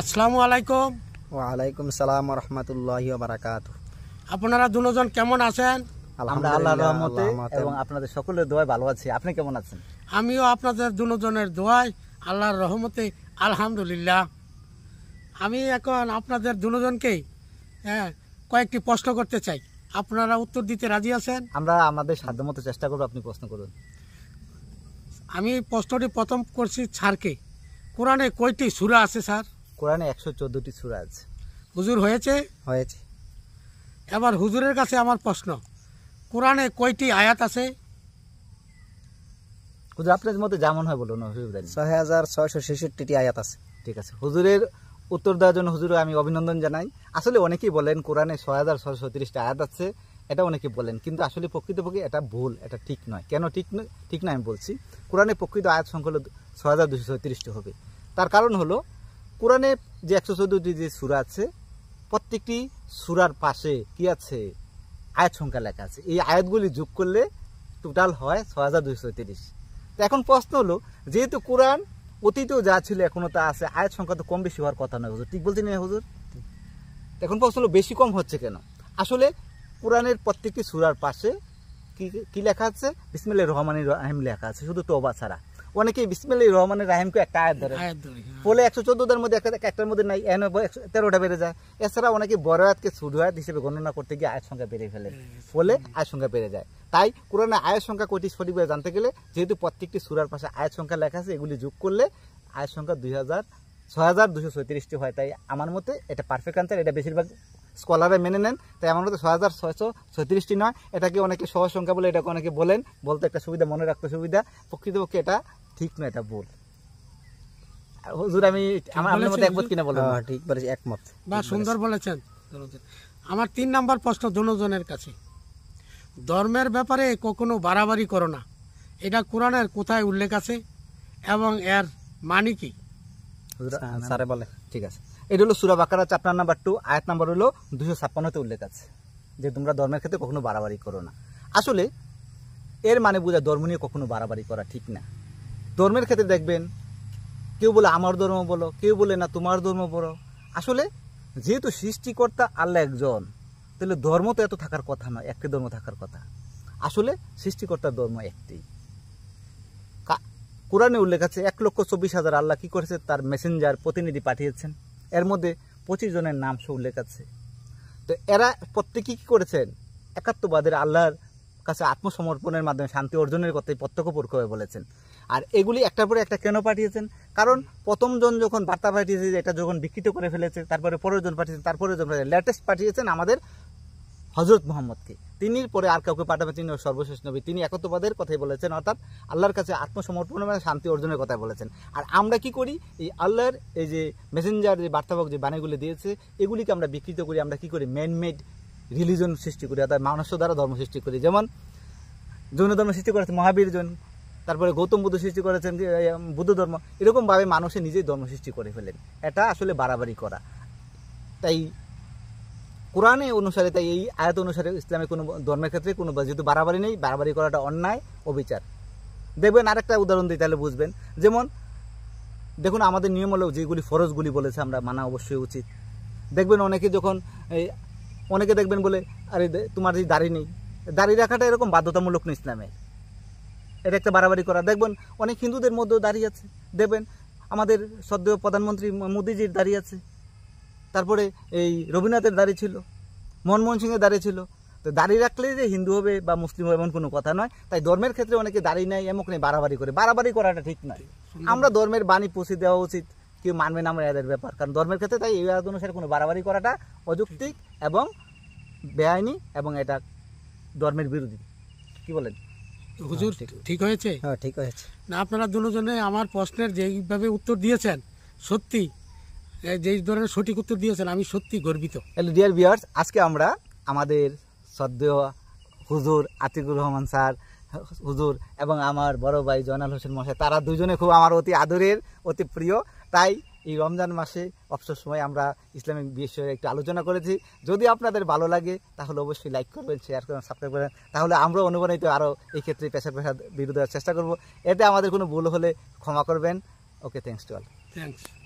আসসালামু আলাইকুম ওয়ালাইকুম সালাম রহমতুল্লাহি বারাকাত আপনারা দুজন কেমন আছেন আল্লাহর এবং আপনাদের সকলের ভালো আছি আপনি কেমন আছেন আমিও আপনাদের দুজনের দোয়াই আল্লাহর রহমতে আলহামদুলিল্লাহ আমি এখন আপনাদের দুজনকে হ্যাঁ কয়েকটি প্রশ্ন করতে চাই আপনারা উত্তর দিতে রাজি আছেন আমরা আমাদের সাধ্য মতো চেষ্টা করব আপনি প্রশ্ন করুন আমি প্রশ্নটি প্রথম করছি স্যারকে কোরআনে কয়টি সুরা আছে স্যার কোরআনে একশো চোদ্দোটি সুরাজ আছে হুজুর হয়েছে হয়েছে এবার হুজুরের কাছে আমার প্রশ্ন কোরআনে কয়টি আয়াত আছে হুজুর আপনার মতো যেমন হয় বলুন ছয় হাজার ছয়শো ছেষট্টিটি আয়াত আছে ঠিক আছে হুজুরের উত্তর দেওয়ার জন্য হুজুর আমি অভিনন্দন জানাই আসলে অনেকেই বলেন কোরআনে ছয় হাজার ছয়শো তিরিশটা আয়াত আছে এটা অনেকে বলেন কিন্তু আসলে প্রকৃতপক্ষে এটা ভুল এটা ঠিক নয় কেন ঠিক নয় ঠিক না আমি বলছি কোরআনে প্রকৃত আয়াত সংখ্যা হলো ছয় হাজার দুশো ছত্রিশটি হবে তার কারণ হলো কোরআনে যে একশো চোদ্দটি যে সুরা আছে প্রত্যেকটি সুরার পাশে কি আছে আয়াত সংখ্যা লেখা আছে এই আয়াতগুলি যোগ করলে টোটাল হয় ছ হাজার দুইশো তিরিশ তো এখন প্রশ্ন হলো যেহেতু কোরআন অতীতেও যা ছিল এখনও তা আছে আয়াত সংখ্যা তো কম বেশি হওয়ার কথা নয় হুজুর ঠিক বলছেন না হুজুর এখন প্রশ্ন হলো বেশি কম হচ্ছে কেন আসলে কোরআনের প্রত্যেকটি সুরার পাশে কি কি লেখা আছে বিসমিল্লাহ রহমানের রাহিম লেখা আছে শুধু তোবা ছাড়া অনেকে বিসমিল্লাহ রহমানের রাহিমকে একটা আয়াত ধরে হ্যাঁ। ফলে একশো চোদ্দোটার মধ্যে একটার মধ্যে নাই এন তেরোটা বেড়ে যায় এছাড়া অনেকে বড় হাতকে হাত হিসেবে গণনা করতে গিয়ে আয়ের সংখ্যা বেড়ে ফেলে হ্যাঁ, হ্যাঁ। ফলে আয়ের সংখ্যা বেড়ে যায় তাই কোরআনে আয়ের সংখ্যা কটি সঠিকভাবে জানতে গেলে যেহেতু প্রত্যেকটি সুরার পাশে আয়ের সংখ্যা লেখা আছে এগুলি যোগ করলে আয়ের সংখ্যা দুই হাজার ছ হাজার দুশো ছয়ত্রিশটি হয় তাই আমার মতে এটা পারফেক্ট আনসার এটা বেশিরভাগ স্কলারে মেনে নেন তাই আমার মতে ছয় হাজার ছয়শো ছত্রিশটি নয় এটাকে অনেকে সহজ সংখ্যা বলে এটাকে অনেকে বলেন বলতে একটা সুবিধা মনে রাখতে সুবিধা প্রকৃতপক্ষে এটা ঠিক নয় এটা বল হুজুর আমি আমার একমত কিনা হ্যাঁ, সুন্দর বলেছেন আমার তিন নাম্বার প্রশ্ন দুজনের কাছে ধর্মের ব্যাপারে কখনো বাড়াবাড়ি করো না এটা কোরআনের কোথায় উল্লেখ আছে এবং এর মানে কি স্যারে বলে ঠিক আছে এটা হলো সুরা বাকারা চাপ্টার নাম্বার টু আয়াত নাম্বার হলো দুশো ছাপ্পান্নতে উল্লেখ আছে যে তোমরা ধর্মের ক্ষেত্রে কখনো বাড়াবাড়ি করো না আসলে এর মানে বোঝা ধর্ম নিয়ে কখনো বাড়াবাড়ি করা ঠিক না ধর্মের ক্ষেত্রে দেখবেন কেউ বলে আমার ধর্ম বলো কেউ বলে না তোমার ধর্ম বলো আসলে যেহেতু সৃষ্টিকর্তা আল্লাহ একজন তাহলে ধর্ম তো এত থাকার কথা নয় একটি ধর্ম থাকার কথা আসলে সৃষ্টিকর্তার ধর্ম একটি কোরআনে উল্লেখ আছে এক লক্ষ চব্বিশ হাজার আল্লাহ কী করেছে তার মেসেঞ্জার প্রতিনিধি পাঠিয়েছেন এর মধ্যে পঁচিশ জনের নাম সে উল্লেখ আছে তো এরা প্রত্যেকেই কী করেছেন একাত্মবাদের আল্লাহর কাছে আত্মসমর্পণের মাধ্যমে শান্তি অর্জনের কথাই প্রত্যক্ষ পরোক্ষভাবে বলেছেন আর এগুলি একটার পরে একটা কেন পাঠিয়েছেন কারণ প্রথমজন যখন বার্তা পাঠিয়েছে এটা যখন বিকৃত করে ফেলেছে তারপরে পরেরজন পাঠিয়েছেন তারপরে জন লেটেস্ট পাঠিয়েছেন আমাদের হজরত মোহাম্মদকে তিনি পরে আর কাউকে পাঠাবেন তিনি সর্বশেষ নবী তিনি একত্রপাদের কথাই বলেছেন অর্থাৎ আল্লাহর কাছে আত্মসমর্পণ মানে শান্তি অর্জনের কথাই বলেছেন আর আমরা কি করি এই আল্লাহর এই যে মেসেঞ্জার যে বার্তাবক যে বাণীগুলি দিয়েছে এগুলিকে আমরা বিকৃত করি আমরা কি করি ম্যানমেড রিলিজন সৃষ্টি করি অর্থাৎ মানুষ দ্বারা ধর্ম সৃষ্টি করি যেমন জৈন ধর্ম সৃষ্টি করেছে মহাবীর জৈন তারপরে গৌতম বুদ্ধ সৃষ্টি করেছেন বুদ্ধ ধর্ম এরকমভাবে মানুষে নিজেই ধর্ম সৃষ্টি করে ফেলেন এটা আসলে বাড়াবাড়ি করা তাই কোরআনে অনুসারে তাই এই আয়াত অনুসারে ইসলামের কোনো ধর্মের ক্ষেত্রে কোনো যেহেতু বাড়াবাড়ি নেই বাড়াবাড়ি করাটা অন্যায় অবিচার দেখবেন আরেকটা উদাহরণ দিই তাহলে বুঝবেন যেমন দেখুন আমাদের নিয়ম হলো যেগুলি ফরজগুলি বলেছে আমরা মানা অবশ্যই উচিত দেখবেন অনেকে যখন এই অনেকে দেখবেন বলে আরে তোমার যে দাড়ি নেই দাড়ি রাখাটা এরকম বাধ্যতামূলক না ইসলামের এটা একটা বাড়াবাড়ি করা দেখবেন অনেক হিন্দুদের মধ্যেও দাঁড়িয়ে আছে দেখবেন আমাদের সদ্য প্রধানমন্ত্রী মোদিজির দাঁড়িয়ে আছে তারপরে এই রবীন্দ্রনাথের দাঁড়িয়ে ছিল মনমোহন সিংয়ের দাঁড়িয়ে ছিল তো দাঁড়িয়ে রাখলে যে হিন্দু হবে বা মুসলিম হবে এমন কোনো কথা নয় তাই ধর্মের ক্ষেত্রে অনেকে দাঁড়িয়ে নেয় এমন নেই বাড়াবাড়ি করে বাড়াবাড়ি করাটা ঠিক নয় আমরা ধর্মের বাণী পৌঁছে দেওয়া উচিত কেউ মানবে না আমরা এদের ব্যাপার কারণ ধর্মের ক্ষেত্রে তাই এই অনুসারে কোনো বাড়াবাড়ি করাটা অযৌক্তিক এবং বেআইনি এবং এটা ধর্মের বিরোধী কি বলেন হ্যাঁ, হুজুর ঠিক হয়েছে হ্যাঁ ঠিক হয়েছে না আপনারা দুজনে আমার প্রশ্নের যেইভাবে উত্তর দিয়েছেন সত্যি যেই ধরনের সঠিক উত্তর দিয়েছেন আমি সত্যি গর্বিত হ্যালো ডিয়ার আজকে আমরা আমাদের সদ্য হুজুর আতিকুর রহমান স্যার হুজুর এবং আমার বড় ভাই জয়নাল হোসেন মশাই তারা দুজনে খুব আমার অতি আদরের অতি প্রিয় তাই এই রমজান মাসে অবসর সময় আমরা ইসলামিক বিষয়ে একটু আলোচনা করেছি যদি আপনাদের ভালো লাগে তাহলে অবশ্যই লাইক করবেন শেয়ার করবেন সাবস্ক্রাইব করবেন তাহলে আমরাও অনুপ্রাণিত আরও এই ক্ষেত্রে পেশা পেশা বিরুদ্ধে চেষ্টা করব এতে আমাদের কোনো ভুল হলে ক্ষমা করবেন okay thanks to all thanks